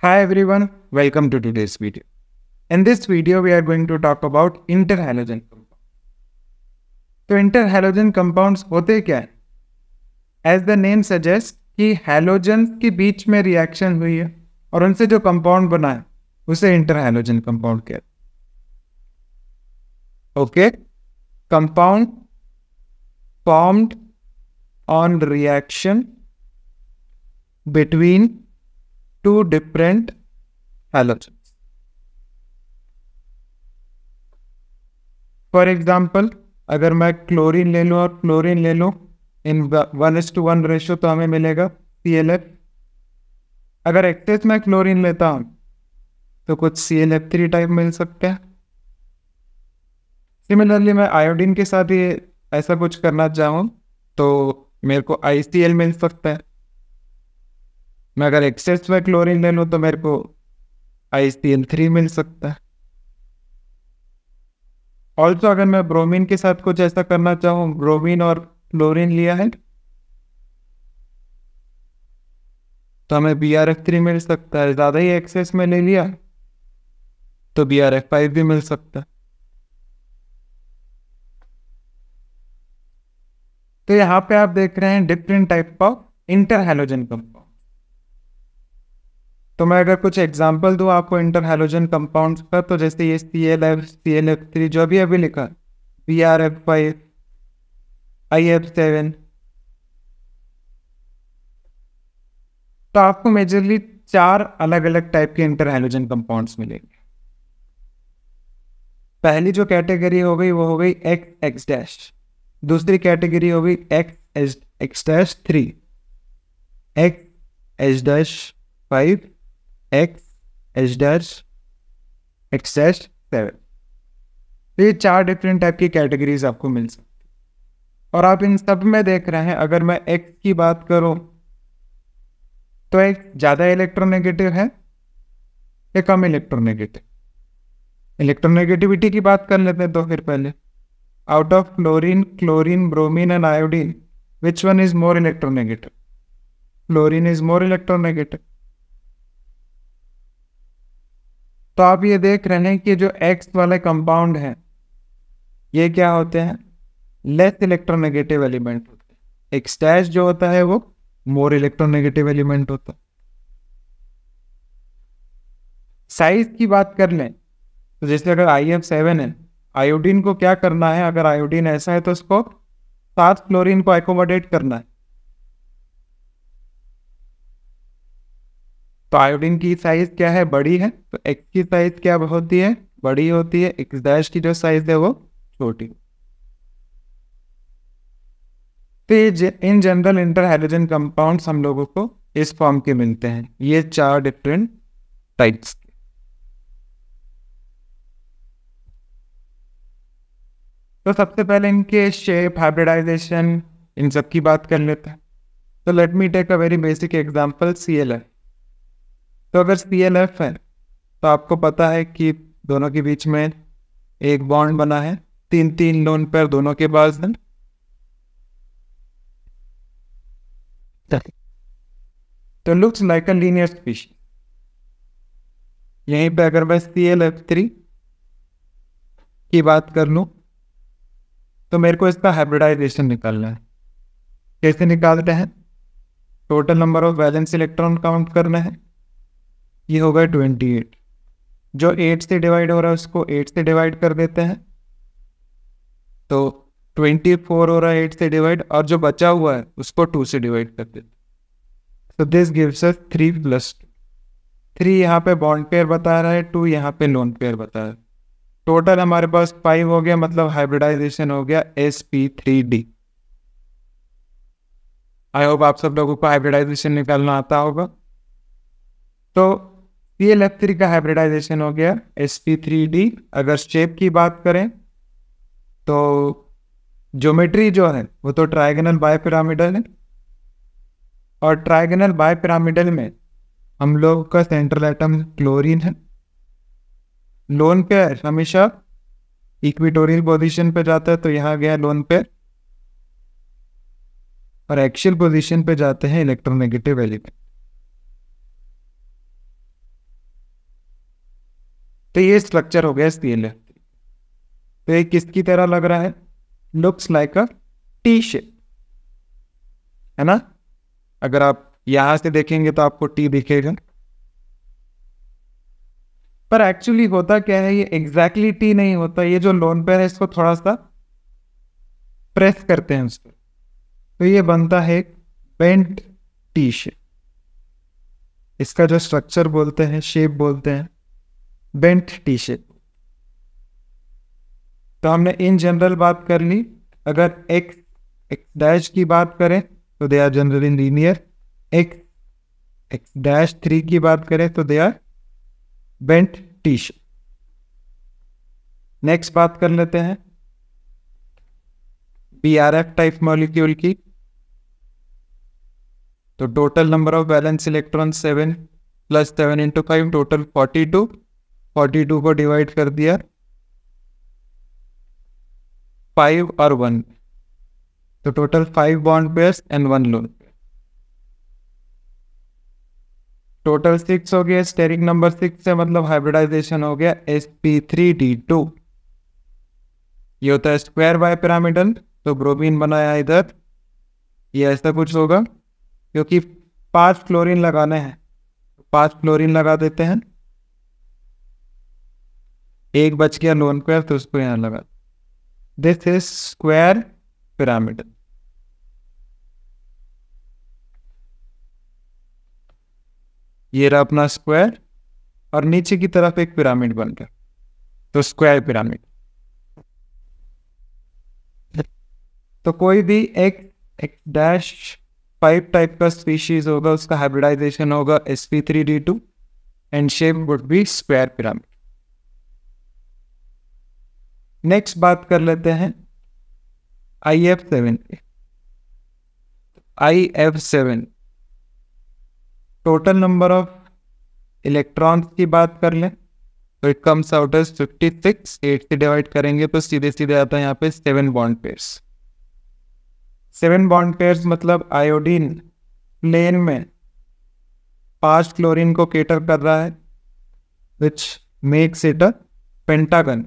Hi everyone, welcome to today's video. In this video, we are going to talk about interhalogen compounds. So interhalogen compounds होते क्या हैं? As the name suggests कि halogens के बीच में reaction हुई है और उनसे जो compound बना है उसे interhalogen compound कहते हैं. Okay, compound formed on reaction between two different halogens. For example अगर मैं क्लोरीन ले लूँ और क्लोरीन ले लूँ in one is to one ratio तो हमें मिलेगा सी एल एफ अगर एक्टेस में क्लोरीन लेता हूँ तो कुछ C L F three type मिल सकते हैं सिमिलरली मैं आयोडीन के साथ ही ऐसा कुछ करना चाहूँ तो मेरे को आई सी एल मिल सकता है मैं अगर एक्सेस में क्लोरीन ले लूँ तो मेरे को आई सी एन थ्री मिल सकता है ऑल्सो अगर मैं ब्रोमीन के साथ कुछ ऐसा करना चाहूँ ब्रोमीन और क्लोरीन लिया है तो हमें बी आर एफ थ्री मिल सकता है ज़्यादा ही एक्सेस में ले लिया तो बी आर एफ फाइव भी मिल सकता है तो यहाँ पे आप देख रहे हैं different type of inter halogen compound तो मैं अगर कुछ एग्जाम्पल दूँ आपको इंटर हाइड्रोजन कंपाउंड का तो जैसे ये C L F C L F three जो अभी अभी लिखा B R F five I F seven तो आपको मेजरली चार अलग अलग टाइप के इंटर हाइड्रोजन कंपाउंड्स मिलेंगे पहली जो कैटेगरी हो गई वो हो गई एक्स एक्स डैश दूसरी कैटेगरी हो गई X H X dash three X H dash five X H dash X dash seven तो ये चार डिफरेंट टाइप की कैटेगरीज आपको मिल सकती और आप इन सब में देख रहे हैं अगर मैं एक्स की बात करूं तो एक ज़्यादा इलेक्ट्रोनेगेटिव है या कम इलेक्ट्रोनेगेटिव इलेक्ट्रोनेगेटिविटी की बात कर लेते हैं तो फिर पहले out of chlorine chlorine bromine and iodine which one is more electronegative chlorine is more electronegative तो आप ये देख रहे हैं कि जो एक्स वाले कंपाउंड हैं ये क्या होते हैं लेस इलेक्ट्रोनेगेटिव एलिमेंट होते हैं जो होता है वो मोर इलेक्ट्रोनेगेटिव एलिमेंट होता है साइज की बात कर लें तो जैसे अगर आई एफ सेवन है आयोडीन को क्या करना है अगर आयोडीन ऐसा है तो उसको सात क्लोरीन को एकोमोडेट करना है तो आयोडीन की साइज क्या है बड़ी है तो एक्स की साइज क्या होती है बड़ी होती है एक्स डैश की जो साइज है वो छोटी तो ये इन जनरल इंटर हाइड्रोजन हम लोगों को इस फॉर्म के मिलते हैं ये चार डिफरेंट टाइप्स तो सबसे पहले इनके शेप हाइब्रिडाइजेशन इन सब की बात कर लेते हैं तो let me take a very basic example C L F तो अगर सी एल एफ है तो आपको पता है कि दोनों के बीच में एक बॉन्ड बना है तीन तीन लोन पर दोनों के पास है तो लुक्स लाइक लीनियर स्पीश यहीं पे अगर मैं सी एल एफ थ्री की बात कर लू तो मेरे को इसका हाइब्रिडाइजेशन निकालना है कैसे निकालते हैं total number of valence electron count करना है ये हो गया ट्वेंटी एट जो एट से डिवाइड हो रहा है उसको एट से डिवाइड कर देते हैं तो ट्वेंटी फोर हो रहा है एट से डिवाइड और जो बचा हुआ है उसको टू से डिवाइड कर देते हैं तो this gives us three plus two three यहाँ पे बॉन्ड पेयर बता रहा है टू यहाँ पे लोन पेयर बता रहा है टोटल हमारे पास फाइव हो गया मतलब हाइब्रिडाइजेशन हो गया S P three D I hope आप सब लोगों को हाइब्रिडाइजेशन निकालना आता होगा तो सी का हाइब्रिडाइजेशन हो गया sp3d अगर शेप की बात करें तो ज्योमेट्री जो है वो तो ट्राइगनल बायपिरामिडल है और ट्राइगनल बायपिरामिडल में हम लोग का सेंट्रल एटम क्लोरीन है लोन पेयर हमेशा इक्विटोरियल पोजीशन पे जाता है तो यहाँ गया लोन पेयर और एक्शियल पोजीशन पे जाते हैं इलेक्ट्रोनेगेटिव एलिमेंट तो ये स्ट्रक्चर हो गया स्केलर तो ये किसकी तरह लग रहा है looks like a T shape है ना अगर आप यहां से देखेंगे तो आपको टी दिखेगा पर एक्चुअली होता क्या है ये एग्जैक्टली exactly टी नहीं होता ये जो लोन पेयर है इसको थोड़ा सा प्रेस करते हैं उसको तो ये बनता है बेंट टी शेप इसका जो स्ट्रक्चर बोलते हैं शेप बोलते हैं बेंट टी शेप तो हमने इन जनरल बात कर ली अगर एक्स एक्स डैश की बात करें तो they are in linear X X dash three की बात करें तो they are bent T shape next बात कर लेते हैं B R F type molecule की तो total number of valence electron seven plus seven into five total forty two forty two को डिवाइड कर दिया फाइव और वन तो total five bond pairs and one lone total six हो गया steering number six से मतलब हाइब्रिडाइजेशन हो गया S P three D two ये होता है स्क्वायर बाय पिरामिडल तो ब्रोमीन बनाया इधर ये ऐसा कुछ होगा क्योंकि पांच फ्लोरीन लगाने हैं पांच फ्लोरीन लगा देते हैं एक बच गया लोन स्क्वायर तो उसको यहाँ लगा दिस इज स्क्वायर पिरामिड ये रहा अपना स्क्वायर और नीचे की तरफ एक पिरामिड बन गया तो स्क्वायर पिरामिड तो कोई भी एक एक डैश पाइप टाइप का स्पीशीज होगा उसका हाइब्रिडाइजेशन होगा S P three D two and shape would be square pyramid next बात कर लेते हैं I F seven I F seven total number of electrons की बात कर लें तो it comes out as fifty six eight से डिवाइड करेंगे तो सीधे सीधे आता है यहाँ पे seven bond pairs seven bond pairs मतलब आयोडीन प्लेन में पांच क्लोरीन को केटर कर रहा है which makes it a pentagon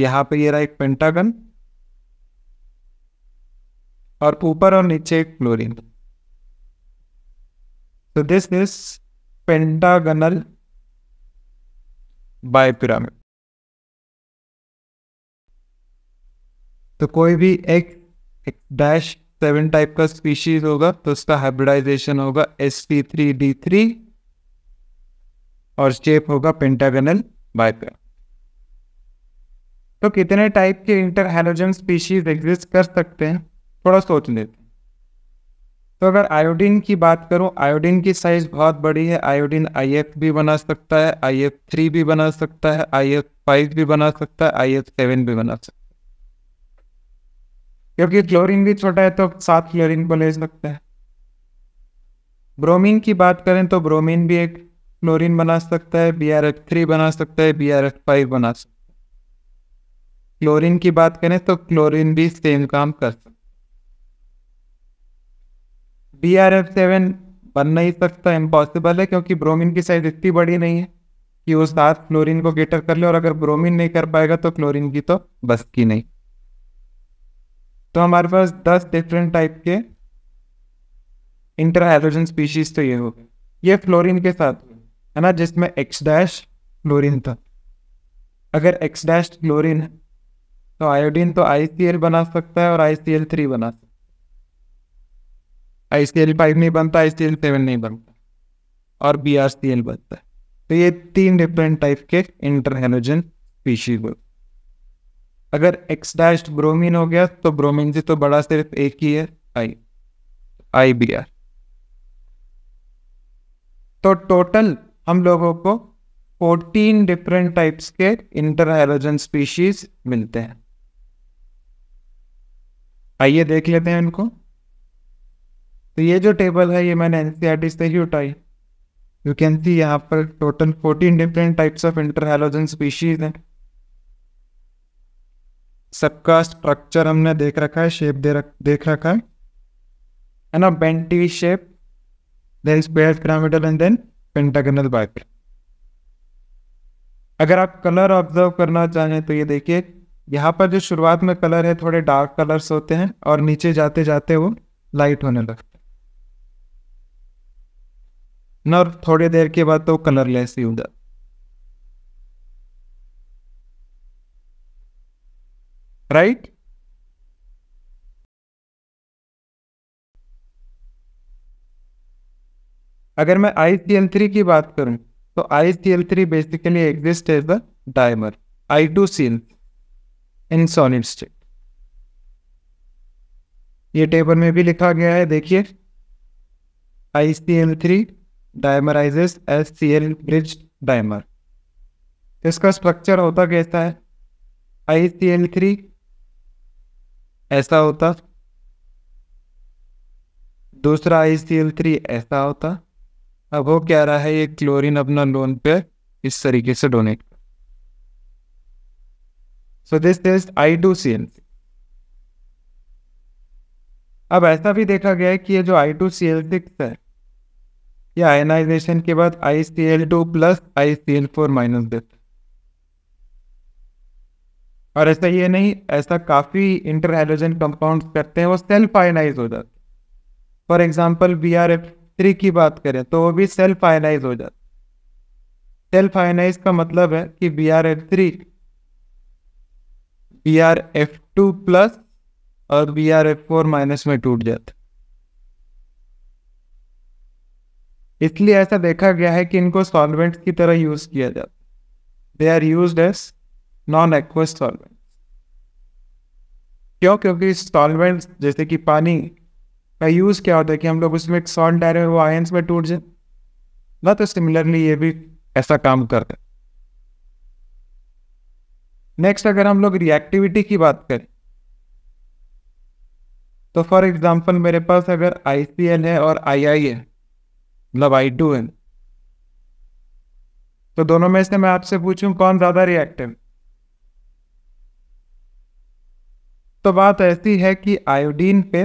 यहां पे ये रहा एक पेंटागन और ऊपर और नीचे एक क्लोरिन तो दिस इज पेंटागनल बायपिरामिड तो कोई भी एक, एक डैश सेवन टाइप का स्पीशीज होगा तो उसका हाइब्रिडाइजेशन होगा S P three D three और स्टेप होगा पेंटागनल बायपिरामिड तो कितने टाइप के इंटर हेलोजन स्पीशीज एग्जिस्ट कर सकते हैं थोड़ा सोच लेते हैं तो अगर आयोडीन की बात करूं आयोडीन की साइज बहुत बड़ी है आयोडीन आई एफ भी बना सकता है आई एफ थ्री भी बना सकता है आई एफ फाइव भी बना सकता है आई एफ सेवन भी बना सकता है क्योंकि क्लोरीन भी छोटा है तो सात क्लोरीन को ले सकते हैं ब्रोमीन की बात करें तो ब्रोमीन भी एक क्लोरीन बना सकता है बी आर एफ थ्री बना सकता है बी आर एफ फाइव बना सकता है क्लोरीन की बात करें तो क्लोरीन भी सेम काम कर सकता बी आर एफ सेवन बन नहीं सकता इम्पॉसिबल है क्योंकि ब्रोमीन की साइज इतनी बड़ी नहीं है कि वो साथ क्लोरीन को गेटर कर ले और अगर ब्रोमीन नहीं कर पाएगा तो क्लोरीन की तो बस की नहीं तो हमारे पास दस डिफरेंट टाइप के इंटरहाइड्रोजन स्पीशीज तो ये हो ये फ्लोरीन के साथ है ना जिसमें एक्स डैश क्लोरिन था अगर एक्स डैश क्लोरीन तो आयोडीन तो आईसीएल बना सकता है और आई सी एल थ्री बना सकता है एल फाइव नहीं बनता आईसीएल सेवन नहीं बनता और बी आर सी एल बनता है तो ये तीन डिफरेंट टाइप के इंटरहेलोजन स्पीशीज हो अगर एक्स ब्रोमीन हो गया तो ब्रोमीन से तो बड़ा सिर्फ एक ही है आई आई बी आर तो टोटल हम लोगों को 14 डिफरेंट टाइप्स के इंटरहेलोजन स्पीशीज मिलते हैं आइए देख लेते हैं इनको तो ये जो टेबल है ये मैंने एन e से ही उठाई यू कैन सी यहाँ पर total fourteen different types of interhalogen species हैं सबका स्ट्रक्चर हमने देख रखा है शेप दे रख देख रखा है है ना bent T shape then square pyramidal and then pentagonal बाइक अगर आप कलर ऑब्जर्व करना चाहें तो ये देखिए यहाँ पर जो शुरुआत में कलर है थोड़े डार्क कलर्स होते हैं और नीचे जाते जाते वो लाइट होने लगते हैं और थोड़ी देर के बाद तो कलरलेस ही हो जाता राइट अगर मैं आई सी एल थ्री की बात करूं तो I C L three basically exist as the dimer I two C L in solid state ये टेबल में भी लिखा गया है देखिए I C L three dimerizes as C L bridge dimer इसका स्ट्रक्चर होता कैसा है आई सी एल थ्री ऐसा होता दूसरा आई सी एल थ्री ऐसा होता अब वो कह रहा है ये क्लोरीन अपना लोन पे इस तरीके से donate so this is I two C L C अब ऐसा भी देखा गया है कि ये जो I two C L six है ये आयनाइजेशन के बाद I C L two plus I C L four minus this और ऐसा ये नहीं ऐसा काफ़ी इंटर हाइड्रोजन कंपाउंड करते हैं वो सेल्फ आयनाइज हो जाते for example B R F three की बात करें तो वो भी सेल्फ आयनाइज हो जाता सेल्फ आयनाइज का मतलब है कि B R F three B R F two plus और B R F four minus में टूट जाता इसलिए ऐसा देखा गया है कि इनको सॉल्वेंट की तरह यूज किया जाता they are use as non aqueous solvent क्यों क्योंकि सॉल्वेंट जैसे कि पानी का यूज क्या होता है कि हम लोग उसमें एक सॉल्ट डाले वो आयंस में टूट जाए ना तो सिमिलरली ये भी ऐसा काम करते हैं नेक्स्ट अगर हम लोग रिएक्टिविटी की बात करें तो फॉर एग्जांपल मेरे पास अगर आई है और आई आई है मतलब आई टू एन तो दोनों में से मैं आपसे पूछूं कौन ज़्यादा रिएक्टिव तो बात ऐसी है कि आयोडीन पे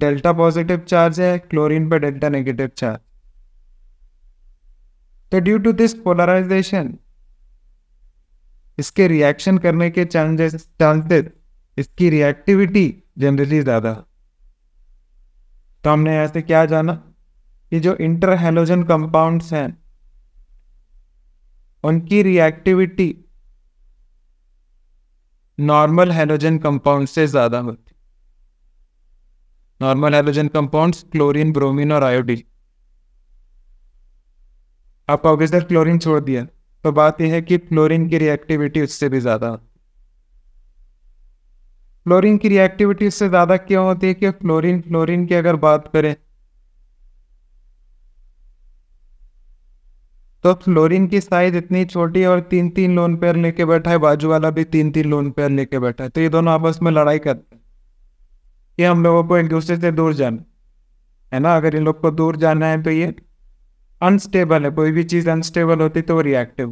डेल्टा पॉजिटिव चार्ज है क्लोरीन पे डेल्टा नेगेटिव चार्ज तो ड्यू टू दिस पोलराइजेशन इसके रिएक्शन करने के चांसेस चांसेस इसकी रिएक्टिविटी जनरली ज़्यादा तो हमने ऐसे से क्या जाना कि जो इंटर हेलोजन कंपाउंड्स हैं उनकी रिएक्टिविटी नॉर्मल हेलोजन कंपाउंड से ज़्यादा होती normal halogen compounds chlorine bromine और आयोडीन आप कहोगे क्लोरीन छोड़ दिया तो बात यह है कि फ्लोरीन की रिएक्टिविटी उससे भी ज़्यादा फ्लोरीन की रिएक्टिविटी उससे ज़्यादा क्यों होती है कि फ्लोरीन फ्लोरीन की अगर बात करें तो फ्लोरीन की साइज इतनी छोटी है और तीन तीन लोन पेयर लेके बैठा है बाजू वाला भी तीन तीन लोन पेयर लेके बैठा है तो ये दोनों आपस में लड़ाई करते हैं कि हम लोगों को एक दूसरे से दूर जाना है ना अगर इन लोग को दूर जाना है तो ये अनस्टेबल है कोई भी चीज़ अनस्टेबल होती तो वो रिएक्टिव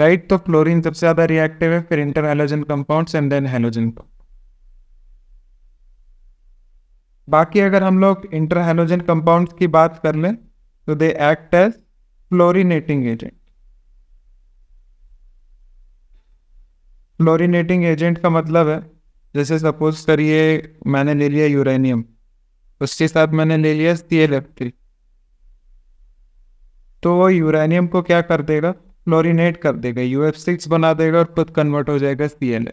राइट तो फ्लोरीन सबसे ज़्यादा रिएक्टिव है फिर inter halogen compound and then halogen बाकी अगर हम लोग इंटर हेलोजन कंपाउंड की बात कर लें तो they act as fluorinating agent fluorinating agent का मतलब है जैसे सपोज करिए मैंने ले लिया यूरेनियम उसके साथ मैंने ले लिया सी एल एफ थ्री तो वो यूरेनियम को क्या कर देगा क्लोरिनेट कर देगा यू एफ सिक्स बना देगा और खुद कन्वर्ट हो जाएगा C L L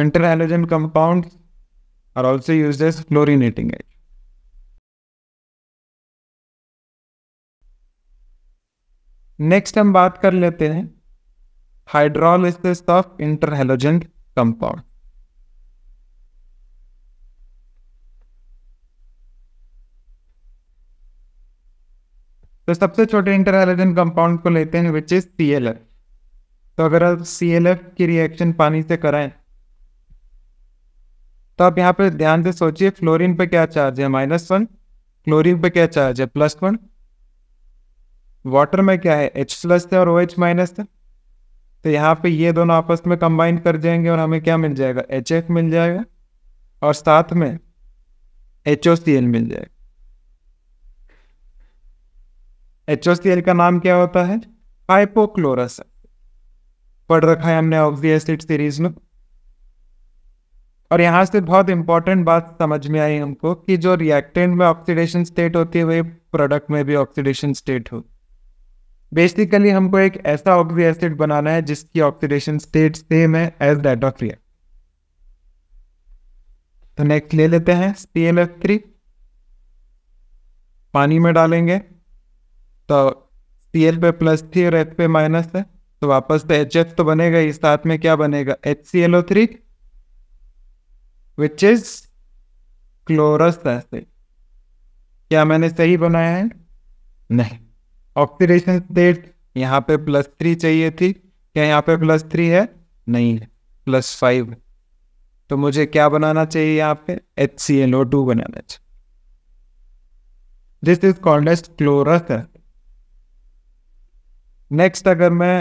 inter compound are also use as chlorinating as next हम बात कर लेते हैं हाइड्रोलिस ऑफ इंटरहेलोजेंट कंपाउंड तो सबसे छोटे इंटर कंपाउंड को लेते हैं which is C L F तो अगर आप सी एल एफ की रिएक्शन पानी से कराएं तो आप यहाँ पे ध्यान से सोचिए फ्लोरीन पे क्या चार्ज है माइनस वन क्लोरिन पे क्या चार्ज है प्लस वन वाटर में क्या है एच प्लस है और ओ एच माइनस है तो यहाँ पे ये दोनों आपस में कंबाइन कर जाएंगे और हमें क्या मिल जाएगा एच एफ मिल जाएगा और साथ में एच ओ सी एल मिल जाएगा एच का नाम क्या होता है हाइपोक्लोरस पढ़ रखा है हमने ऑक्सी सीरीज में और यहाँ से बहुत इंपॉर्टेंट बात समझ में आई हमको कि जो रिएक्टेंट में ऑक्सीडेशन स्टेट होती है वही प्रोडक्ट में भी ऑक्सीडेशन स्टेट हो बेसिकली हमको एक ऐसा ऑक्सी एसिड बनाना है जिसकी ऑक्सीडेशन स्टेट सेम है एज डेट ऑफ रिएक्ट तो नेक्स्ट ले लेते हैं सी एफ थ्री पानी में डालेंगे तो सी एल पे प्लस थी और एच पे माइनस है तो वापस तो एच तो बनेगा ही साथ में क्या बनेगा H C L O three which is chlorous acid क्या मैंने सही बनाया है नहीं ऑक्सीडेशन स्टेट यहाँ पे प्लस थ्री चाहिए थी क्या यहाँ पे प्लस थ्री है नहीं प्लस फाइव तो मुझे क्या बनाना चाहिए यहाँ पे H C L O two बनाना चाहिए दिस इज कॉल्ड क्लोरस है नेक्स्ट अगर मैं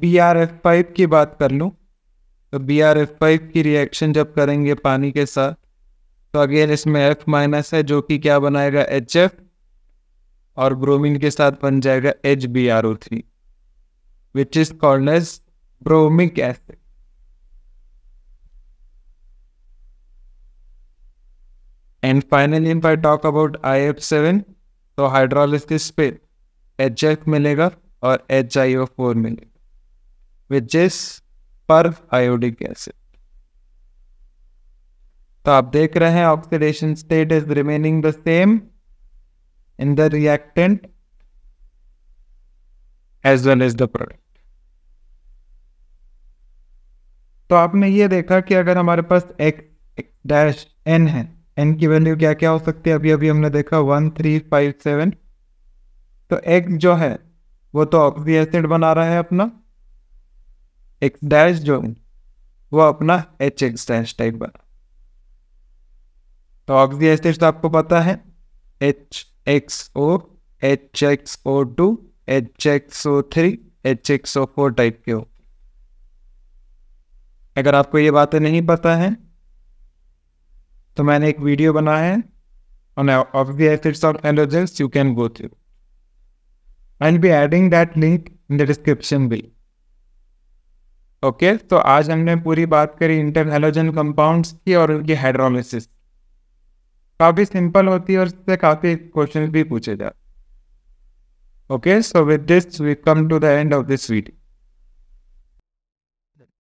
बी आर एफ पाइप की बात कर लूँ तो बी आर एफ पाइप की रिएक्शन जब करेंगे पानी के साथ तो अगेन इसमें एफ माइनस है जो कि क्या बनाएगा एच एफ और ब्रोमीन के साथ बन जाएगा H B R O three which is called as bromic acid and finally if I talk about I F seven तो हाइड्रोलिसिस पे एच एफ मिलेगा और एच आई ओ फोर मिलेगा which is periodic acid तो आप देख रहे हैं oxidation state is remaining the same in the reactant as well as the product तो आपने ये देखा कि अगर हमारे पास एक डैश एन है एन की वैल्यू क्या क्या हो सकती है अभी अभी हमने देखा वन थ्री फाइव सेवन तो एक्स जो है वो तो ऑक्सी एसिड बना रहा है अपना एक डैश जो है वो अपना एच एक्स डैश टाइप बना तो ऑक्सी एसिड तो आपको पता है H X O H X O two H X O three H X O four type के हो अगर आपको ये बातें नहीं पता है तो मैंने एक वीडियो बनाया है on of the acids of halogens you can go through I'll be adding that link in the description भी ओके okay, तो आज हमने पूरी बात करी इंटर हेलोजन कंपाउंड्स की और उनकी हाइड्रोलिसिस काफ़ी सिंपल होती है और इससे काफ़ी क्वेश्चन भी पूछे जाते okay so with this we come to the end of this video